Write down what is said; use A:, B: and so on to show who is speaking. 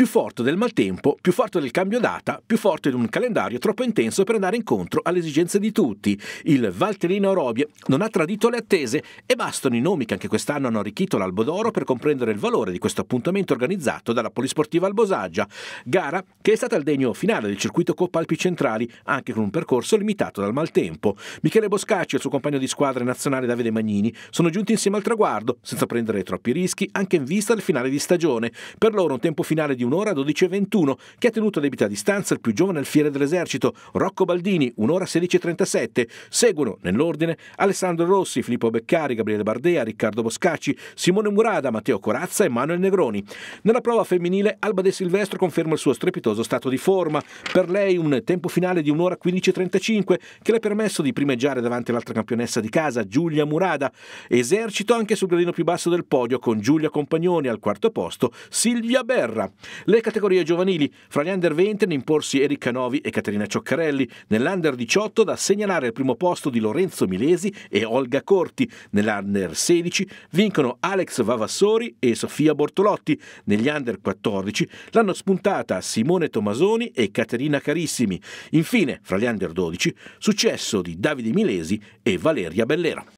A: più forte del maltempo, più forte del cambio data, più forte di un calendario troppo intenso per andare incontro alle esigenze di tutti. Il Valtellina Orobie non ha tradito le attese e bastano i nomi che anche quest'anno hanno arricchito l'Albo d'Oro per comprendere il valore di questo appuntamento organizzato dalla Polisportiva Albosaggia, gara che è stata il degno finale del circuito Coppa Alpi Centrali, anche con un percorso limitato dal maltempo. Michele Boscacci e il suo compagno di squadra nazionale Davide Magnini sono giunti insieme al traguardo, senza prendere troppi rischi, anche in vista del finale di stagione. Per loro un tempo finale di un 1'ora 12.21, che ha tenuto a debita distanza il più giovane alfiere dell'esercito, Rocco Baldini, un'ora 16.37. Seguono, nell'ordine, Alessandro Rossi, Filippo Beccari, Gabriele Bardea, Riccardo Boscacci, Simone Murada, Matteo Corazza e Manuel Negroni. Nella prova femminile, Alba De Silvestro conferma il suo strepitoso stato di forma. Per lei un tempo finale di un'ora 15.35 che le ha permesso di primeggiare davanti all'altra campionessa di casa, Giulia Murada. Esercito anche sul gradino più basso del podio con Giulia Compagnoni al quarto posto, Silvia Berra. Le categorie giovanili, fra gli under 20 ne imporsi Eric Canovi e Caterina Cioccarelli, nell'under 18 da segnalare il primo posto di Lorenzo Milesi e Olga Corti, nell'under 16 vincono Alex Vavassori e Sofia Bortolotti, negli under 14 l'hanno spuntata Simone Tomasoni e Caterina Carissimi, infine fra gli under 12 successo di Davide Milesi e Valeria Bellera.